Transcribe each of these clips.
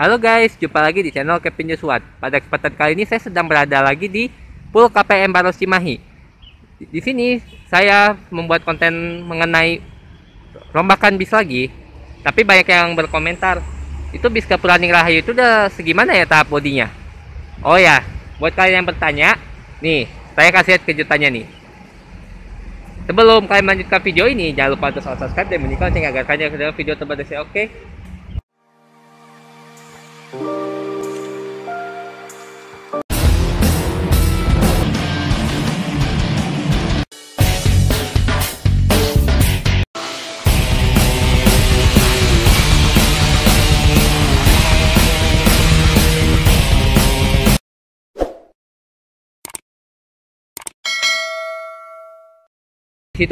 Halo guys, jumpa lagi di channel Kevin Joshua. Pada kesempatan kali ini saya sedang berada lagi di Pool KPM Baros Cimahi. Di sini saya membuat konten mengenai rombakan bis lagi, tapi banyak yang berkomentar itu bis Kepulaning Rahayu itu udah segimana ya tahap bodinya? Oh ya, buat kalian yang bertanya, nih saya kasih lihat kejutannya nih. Sebelum kalian lanjutkan video ini, jangan lupa untuk subscribe dan bunyikan lonceng agar kalian video terbaru saya. Oke, itu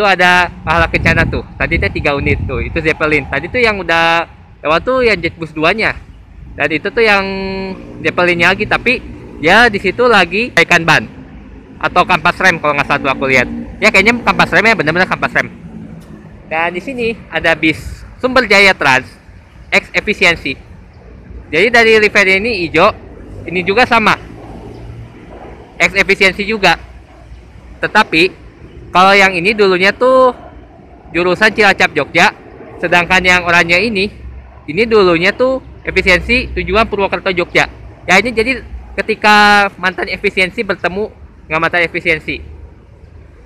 ada pahala kencana tuh. Tadi itu tiga unit tuh, itu Zeppelin. Tadi tuh yang udah lewat tuh yang jet bus duanya dan itu tuh yang Zeppelinnya lagi tapi ya di situ lagi ikan ban atau kampas rem kalau nggak salah aku lihat ya kayaknya kampas remnya benar-benar kampas rem dan di sini ada bis Sumber Jaya Trans X efisiensi jadi dari livery ini hijau ini juga sama X efisiensi juga tetapi kalau yang ini dulunya tuh jurusan Cilacap Jogja sedangkan yang orangnya ini ini dulunya tuh efisiensi tujuan Purwokerto Jogja. Ya ini jadi ketika mantan efisiensi bertemu dengan mantan efisiensi.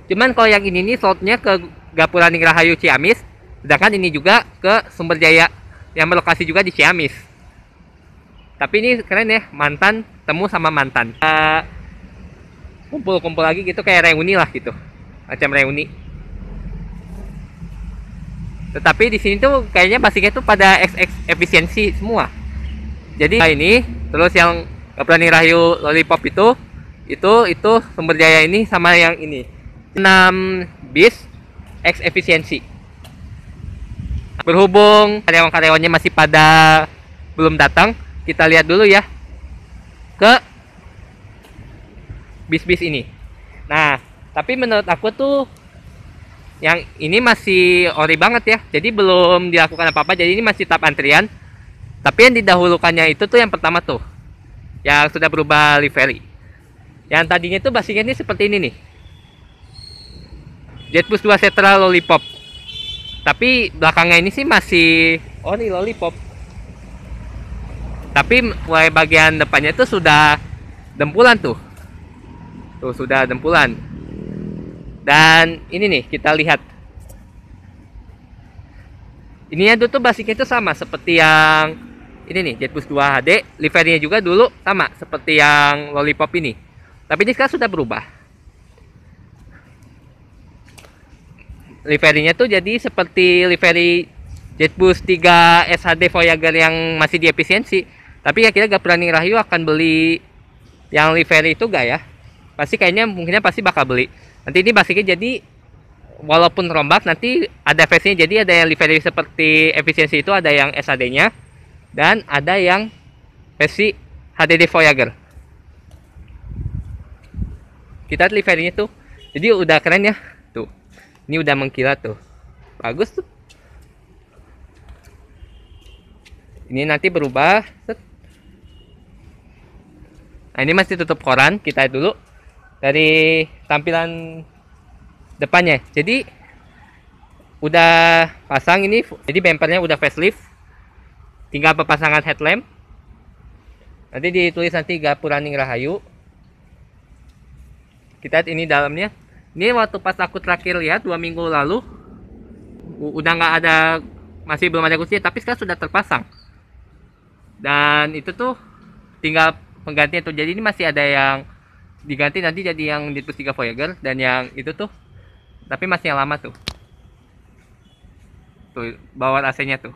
Cuman kalau yang ini nih slotnya ke Gapura Ningrahayu Ciamis, sedangkan ini juga ke Sumber Jaya yang berlokasi juga di Ciamis. Tapi ini keren ya, mantan temu sama mantan. Kumpul-kumpul uh, kumpul -kumpul lagi gitu kayak reuni lah gitu. Macam reuni. Tetapi di sini tuh kayaknya pastinya tuh pada XX efisiensi semua. Jadi nah ini terus yang berani rayu Lollipop itu itu itu sumber daya ini sama yang ini 6 bis X efisiensi berhubung karyawan-karyawannya masih pada belum datang kita lihat dulu ya ke bis-bis ini nah tapi menurut aku tuh yang ini masih ori banget ya jadi belum dilakukan apa-apa jadi ini masih tahap antrian tapi yang didahulukannya itu tuh yang pertama tuh yang sudah berubah livery yang tadinya tuh basingnya ini seperti ini nih Jetbus 2 Setra Lollipop tapi belakangnya ini sih masih ori Lollipop tapi mulai bagian depannya itu sudah dempulan tuh tuh sudah dempulan dan ini nih kita lihat. ini dulu ya, tuh basicnya itu sama seperti yang ini nih Jetbus 2 HD, liverinya juga dulu sama seperti yang Lollipop ini. Tapi ini sekarang sudah berubah. Liverinya tuh jadi seperti livery Jetbus 3 SHD Voyager yang masih di efisiensi. Tapi ya kita gak berani rahayu akan beli yang livery itu gak ya? Pasti kayaknya mungkinnya pasti bakal beli nanti ini basicnya jadi walaupun rombak nanti ada versinya jadi ada yang livery seperti efisiensi itu ada yang SAD nya dan ada yang versi HDD Voyager kita nya tuh jadi udah keren ya tuh ini udah mengkilat tuh bagus tuh ini nanti berubah nah ini masih tutup koran kita dulu dari tampilan depannya jadi udah pasang ini jadi bempernya udah facelift tinggal pemasangan headlamp nanti ditulis nanti Gapuraning Rahayu kita lihat ini dalamnya ini waktu pas aku terakhir lihat dua minggu lalu udah nggak ada masih belum ada kursi tapi sekarang sudah terpasang dan itu tuh tinggal penggantinya tuh jadi ini masih ada yang diganti nanti jadi yang di plus 3 Voyager dan yang itu tuh tapi masih yang lama tuh tuh bawa AC nya tuh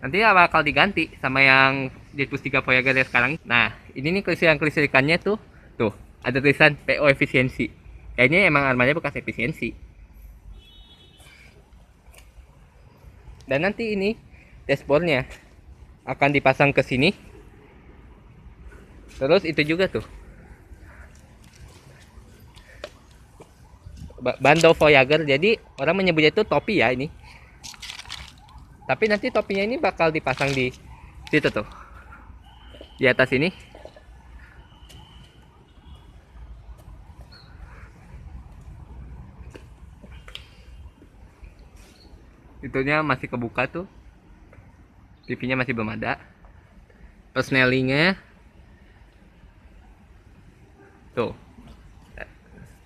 nanti ya bakal diganti sama yang di plus 3 Voyager ya sekarang nah ini nih yang kelistrikannya tuh tuh ada tulisan PO efisiensi kayaknya eh, emang armanya bekas efisiensi dan nanti ini dashboardnya akan dipasang ke sini terus itu juga tuh Bando Voyager. Jadi orang menyebutnya itu topi ya ini. Tapi nanti topinya ini bakal dipasang di situ tuh. Di atas ini. Itunya masih kebuka tuh. TV-nya masih belum ada. Persnelingnya tuh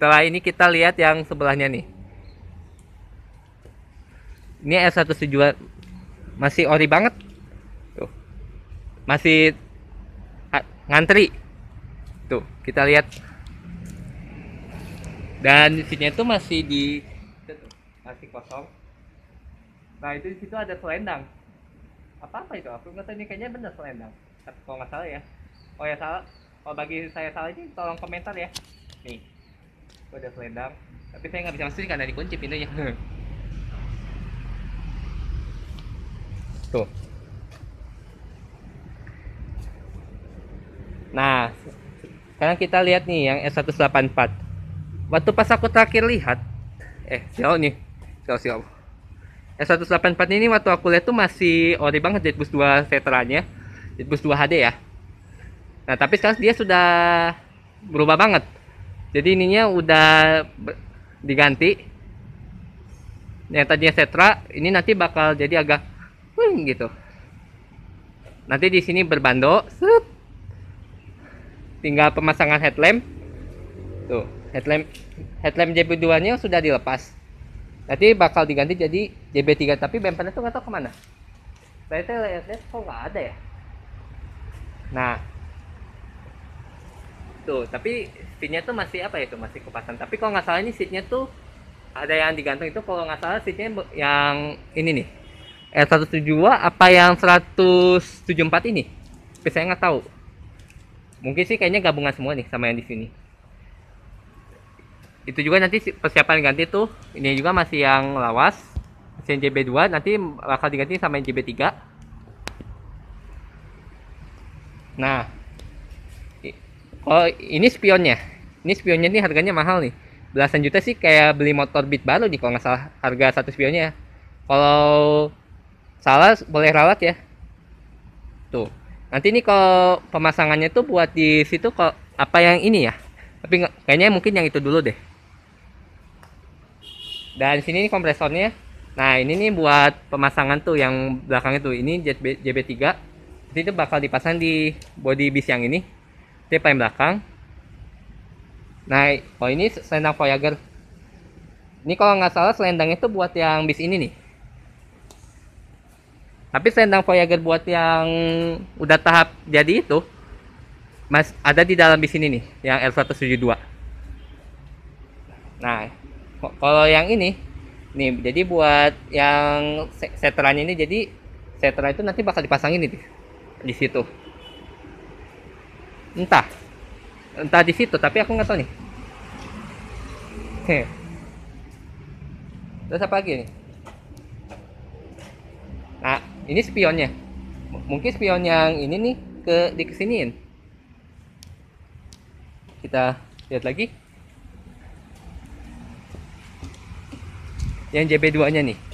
setelah ini kita lihat yang sebelahnya nih. Ini s 17 masih ori banget. Tuh. Masih ngantri. Tuh, kita lihat. Dan isinya itu masih di masih kosong. Nah, itu di situ ada selendang. Apa apa itu? Aku nggak tahu ini kayaknya bener selendang. kalau nggak salah ya. Oh ya salah. Kalau bagi saya salah ini tolong komentar ya. Nih, ada selendar tapi saya nggak bisa masukin karena dikunci pintunya tuh nah sekarang kita lihat nih yang S184 waktu pas aku terakhir lihat eh siapa nih siapa siapa S184 ini waktu aku lihat tuh masih ori banget Jetbus 2 veterannya Jetbus 2 HD ya nah tapi sekarang dia sudah berubah banget jadi ininya udah diganti yang tadinya setra ini nanti bakal jadi agak wing gitu nanti di sini berbando set tinggal pemasangan headlamp tuh headlamp headlamp JB2 nya sudah dilepas nanti bakal diganti jadi JB3 tapi bempernya tuh nggak tau kemana saya lihat-lihat kok nggak ada ya nah tuh gitu. tapi seatnya tuh masih apa ya tuh masih kupasan tapi kalau nggak salah ini seatnya tuh ada yang digantung itu kalau nggak salah seatnya yang ini nih r 172 apa yang 174 ini tapi saya nggak tahu mungkin sih kayaknya gabungan semua nih sama yang di sini itu juga nanti persiapan ganti tuh ini juga masih yang lawas mesin JB2 nanti bakal diganti sama yang JB3 nah oh ini spionnya ini spionnya ini harganya mahal nih belasan juta sih kayak beli motor beat baru nih kalau nggak salah harga satu spionnya kalau salah boleh ralat ya tuh nanti ini kalau pemasangannya tuh buat di situ kok apa yang ini ya tapi kayaknya mungkin yang itu dulu deh dan sini ini kompresornya nah ini nih buat pemasangan tuh yang belakang itu ini JB, JB3 Nanti itu bakal dipasang di body bis yang ini Oke, paling belakang. Nah, oh ini selendang Voyager. Ini kalau nggak salah selendang itu buat yang bis ini nih. Tapi selendang Voyager buat yang udah tahap jadi itu mas ada di dalam bis ini nih, yang L172. Nah, kalau yang ini nih jadi buat yang setelan ini jadi seteran itu nanti bakal dipasangin nih di situ entah entah di situ tapi aku nggak tahu nih Heh. terus apa lagi nih nah ini spionnya M mungkin spion yang ini nih ke di dikesiniin kita lihat lagi yang JB2 nya nih